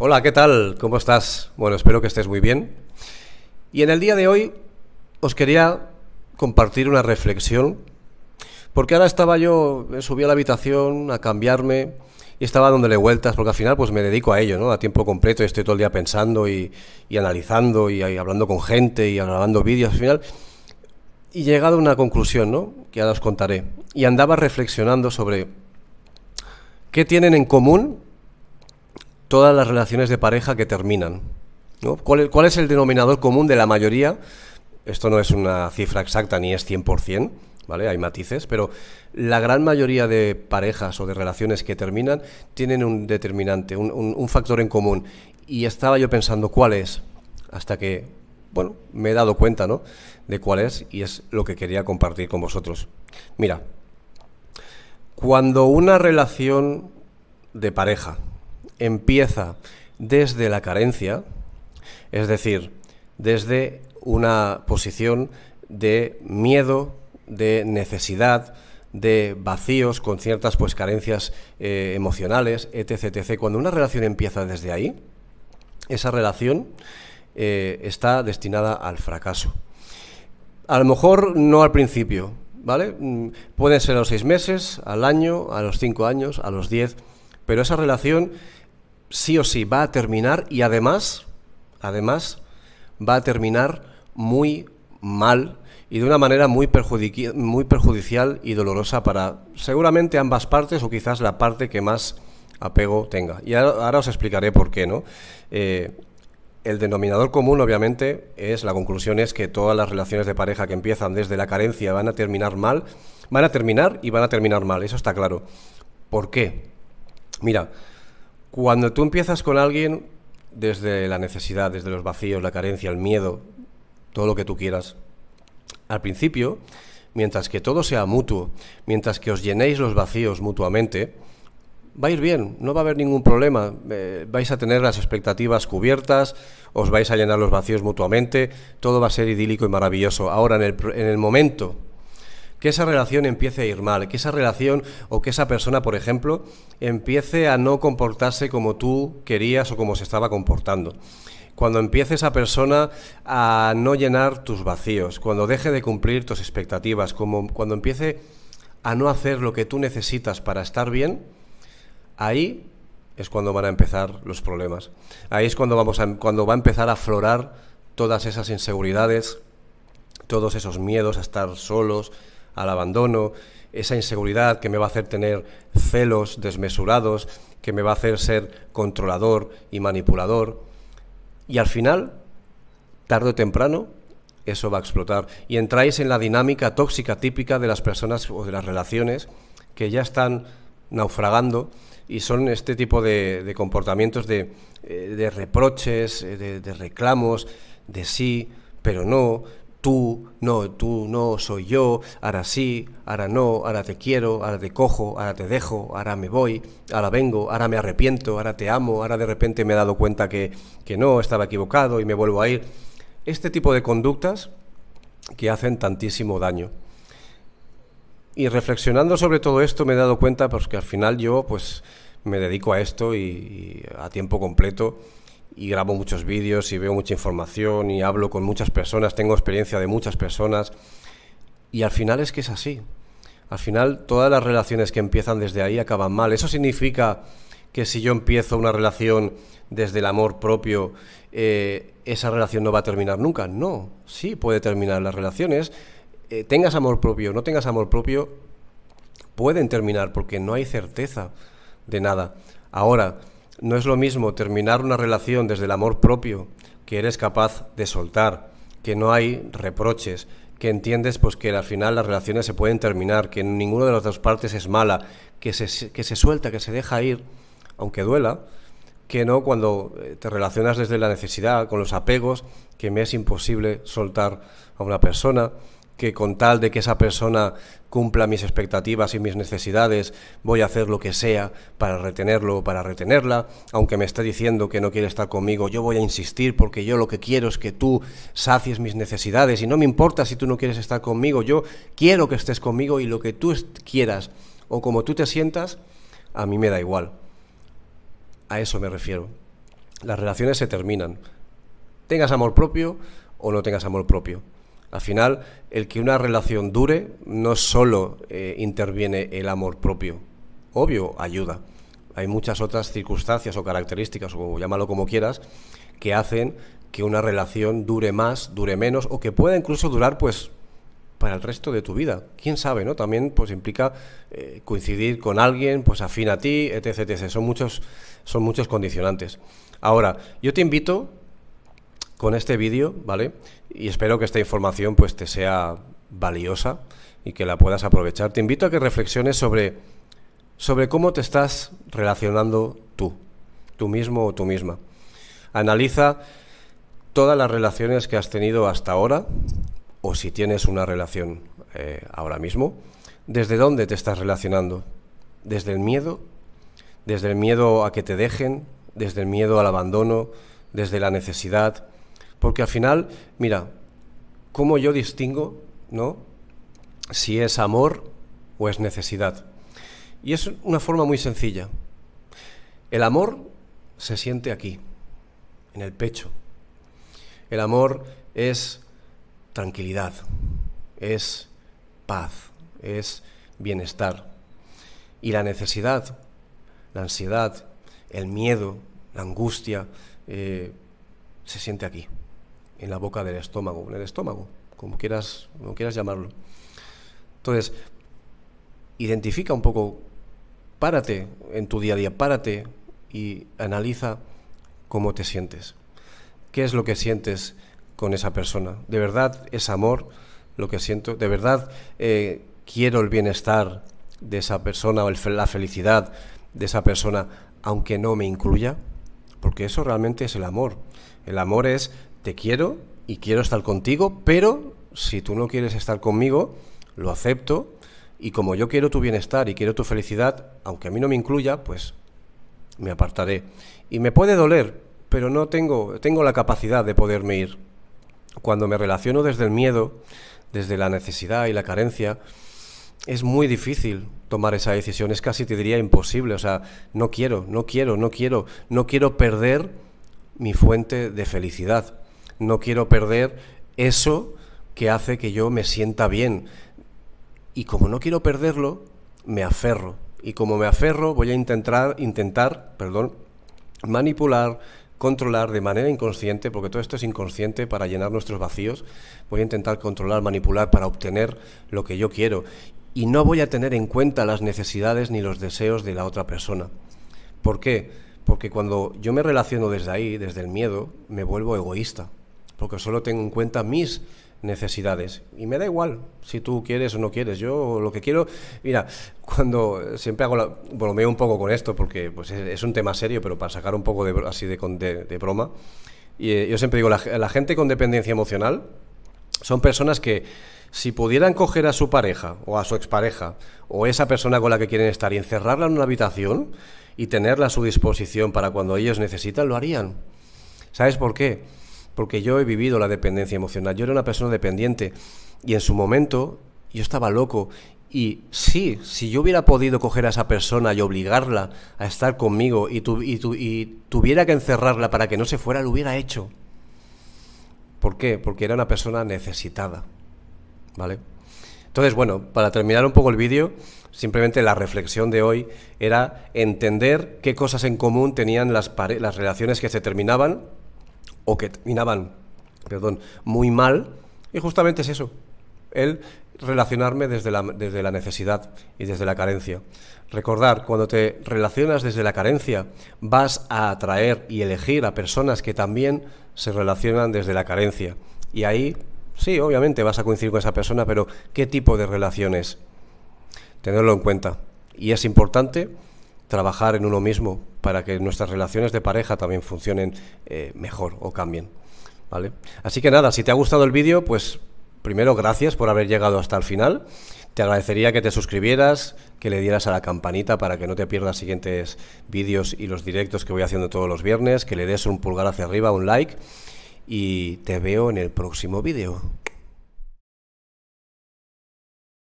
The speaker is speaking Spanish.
Hola, ¿qué tal? ¿Cómo estás? Bueno, espero que estés muy bien. Y en el día de hoy os quería compartir una reflexión, porque ahora estaba yo, subí a la habitación a cambiarme y estaba dándole vueltas, porque al final pues me dedico a ello, ¿no? A tiempo completo y estoy todo el día pensando y, analizando y, hablando con gente y grabando vídeos al final. Y he llegado a una conclusión, ¿no? Que ahora os contaré. Y andaba reflexionando sobre qué tienen en común todas las relaciones de pareja que terminan. ¿no? ¿Cuál, es el denominador común de la mayoría? Esto no es una cifra exacta ni es 100%, ¿vale? Hay matices, pero la gran mayoría de parejas o de relaciones que terminan tienen un determinante, un, un factor en común. Y estaba yo pensando cuál es, hasta que, bueno, me he dado cuenta, ¿no? De cuál es y es lo que quería compartir con vosotros. Mira, cuando una relación de pareja, empieza desde la carencia, es decir, desde una posición de miedo, de necesidad, de vacíos con ciertas pues carencias eh, emocionales, etc, Cuando una relación empieza desde ahí, esa relación eh, está destinada al fracaso. A lo mejor no al principio, ¿vale? Mm, pueden ser a los seis meses, al año, a los cinco años, a los diez, pero esa relación sí o sí va a terminar y además, además, va a terminar muy mal y de una manera muy, muy perjudicial y dolorosa para seguramente ambas partes o quizás la parte que más apego tenga. Y ahora, os explicaré por qué, ¿no? Eh, el denominador común, obviamente, es la conclusión es que todas las relaciones de pareja que empiezan desde la carencia van a terminar mal, van a terminar y van a terminar mal, eso está claro. ¿Por qué? Mira, cuando tú empiezas con alguien desde la necesidad, desde los vacíos, la carencia, el miedo, todo lo que tú quieras, al principio, mientras que todo sea mutuo, mientras que os llenéis los vacíos mutuamente, va a ir bien, no va a haber ningún problema, eh, vais a tener las expectativas cubiertas, os vais a llenar los vacíos mutuamente, todo va a ser idílico y maravilloso. Ahora, en el, en el momento que esa relación empiece a ir mal, que esa relación o que esa persona, por ejemplo, empiece a no comportarse como tú querías o como se estaba comportando cuando empiece esa persona a no llenar tus vacíos, cuando deje de cumplir tus expectativas, como cuando empiece a no hacer lo que tú necesitas para estar bien, ahí es cuando van a empezar los problemas. Ahí es cuando, vamos a, cuando va a empezar a aflorar todas esas inseguridades, todos esos miedos a estar solos, al abandono, esa inseguridad que me va a hacer tener celos desmesurados, que me va a hacer ser controlador y manipulador. Y al final, tarde o temprano, eso va a explotar. Y entráis en la dinámica tóxica típica de las personas o de las relaciones que ya están naufragando y son este tipo de, comportamientos de, eh, reproches, eh, de reclamos, de sí, pero no, tú, no, tú, no, soy yo, ahora sí, ahora no, ahora te quiero, ahora te cojo, ahora te dejo, ahora me voy, ahora vengo, ahora me arrepiento, ahora te amo, ahora de repente me he dado cuenta que, no, estaba equivocado y me vuelvo a ir. Este tipo de conductas que hacen tantísimo daño. Y reflexionando sobre todo esto me he dado cuenta porque que al final yo pues, me dedico a esto y a tiempo completo y grabo muchos vídeos y veo mucha información y hablo con muchas personas, tengo experiencia de muchas personas y al final es que es así. Al final todas las relaciones que empiezan desde ahí acaban mal. Eso significa que si yo empiezo una relación desde el amor propio, eh, esa relación no va a terminar nunca. No, sí puede terminar las relaciones. Eh, tengas amor propio, no tengas amor propio, pueden terminar porque no hay certeza de nada. Ahora, no es lo mismo terminar una relación desde el amor propio, que eres capaz de soltar, que no hay reproches, que entiendes pues que al final las relaciones se pueden terminar, que ninguna de las dos partes es mala, que se, que se suelta, que se deja ir, aunque duela, que no cuando eh, te relacionas desde la necesidad, con los apegos, que me es imposible soltar a una persona, que con tal de que esa persona cumpla mis expectativas y mis necesidades, voy a hacer lo que sea para retenerlo o para retenerla, aunque me esté diciendo que no quiere estar conmigo, yo voy a insistir porque yo lo que quiero es que tú sacies mis necesidades y no me importa si tú no quieres estar conmigo, yo quiero que estés conmigo y lo que tú quieras o como tú te sientas, a mí me da igual. A eso me refiero. Las relaciones se terminan. Tengas amor propio o no tengas amor propio. Al final, el que una relación dure, no solo eh, interviene el amor propio, obvio, ayuda. Hay muchas otras circunstancias o características, o llámalo como quieras, que hacen que una relación dure más, dure menos, o que pueda incluso durar, pues, para el resto de tu vida. Quién sabe, ¿no? También, pues, implica eh, coincidir con alguien, pues, afín a ti, etc, etc. Son muchos, son muchos condicionantes. Ahora, yo te invito con este vídeo, ¿vale? Y espero que esta información pues te sea valiosa y que la puedas aprovechar. Te invito a que reflexiones sobre, sobre cómo te estás relacionando tú, tú mismo o tú misma. Analiza todas las relaciones que has tenido hasta ahora, o si tienes una relación eh, ahora mismo, desde dónde te estás relacionando. ¿Desde el miedo? ¿Desde el miedo a que te dejen? ¿Desde el miedo al abandono? ¿Desde la necesidad? Porque al final, mira, ¿cómo yo distingo, ¿no? Si es amor o es necesidad. Y es una forma muy sencilla. El amor se siente aquí, en el pecho. El amor es tranquilidad, es paz, es bienestar. Y la necesidad, la ansiedad, el miedo, la angustia, eh, se siente aquí en la boca del estómago, en el estómago, como quieras, como quieras llamarlo. Entonces, identifica un poco, párate en tu día a día, párate y analiza cómo te sientes. ¿Qué es lo que sientes con esa persona? ¿De verdad es amor lo que siento? ¿De verdad eh, quiero el bienestar de esa persona o la felicidad de esa persona, aunque no me incluya? Porque eso realmente es el amor. El amor es te quiero y quiero estar contigo, pero si tú no quieres estar conmigo, lo acepto y como yo quiero tu bienestar y quiero tu felicidad, aunque a mí no me incluya, pues me apartaré. Y me puede doler, pero no tengo, tengo la capacidad de poderme ir. Cuando me relaciono desde el miedo, desde la necesidad y la carencia, es muy difícil tomar esa decisión, es casi te diría imposible, o sea, no quiero, no quiero, no quiero, no quiero perder mi fuente de felicidad no quiero perder eso que hace que yo me sienta bien. Y como no quiero perderlo, me aferro. Y como me aferro, voy a intentar, intentar perdón, manipular, controlar de manera inconsciente, porque todo esto es inconsciente para llenar nuestros vacíos, voy a intentar controlar, manipular para obtener lo que yo quiero. Y no voy a tener en cuenta las necesidades ni los deseos de la otra persona. ¿Por qué? Porque cuando yo me relaciono desde ahí, desde el miedo, me vuelvo egoísta porque solo tengo en cuenta mis necesidades. Y me da igual si tú quieres o no quieres. Yo lo que quiero, mira, cuando siempre hago la, bromeo un poco con esto porque pues es, un tema serio, pero para sacar un poco de, así de, broma. Y eh, yo siempre digo, la, la, gente con dependencia emocional son personas que si pudieran coger a su pareja o a su expareja o esa persona con la que quieren estar y encerrarla en una habitación y tenerla a su disposición para cuando ellos necesitan, lo harían. ¿Sabes por qué? porque yo he vivido la dependencia emocional, yo era una persona dependiente y en su momento yo estaba loco y sí, si yo hubiera podido coger a esa persona y obligarla a estar conmigo y, tuviera que encerrarla para que no se fuera, lo hubiera hecho. ¿Por qué? Porque era una persona necesitada. ¿Vale? Entonces, bueno, para terminar un poco el vídeo, simplemente la reflexión de hoy era entender qué cosas en común tenían las relaciones que se terminaban o que terminaban, perdón, muy mal, y justamente es eso, el relacionarme desde la, desde la necesidad y desde la carencia. Recordar, cuando te relacionas desde la carencia, vas a atraer y elegir a personas que también se relacionan desde la carencia. Y ahí, sí, obviamente vas a coincidir con esa persona, pero ¿qué tipo de relaciones? Tenerlo en cuenta. Y es importante trabajar en uno mismo para que nuestras relaciones de pareja también funcionen eh, mejor o cambien. ¿Vale? Así que nada, si te ha gustado el vídeo, pues primero gracias por haber llegado hasta el final. Te agradecería que te suscribieras, que le dieras a la campanita para que no te pierdas siguientes vídeos y los directos que voy haciendo todos los viernes, que le des un pulgar hacia arriba, un like y te veo en el próximo vídeo.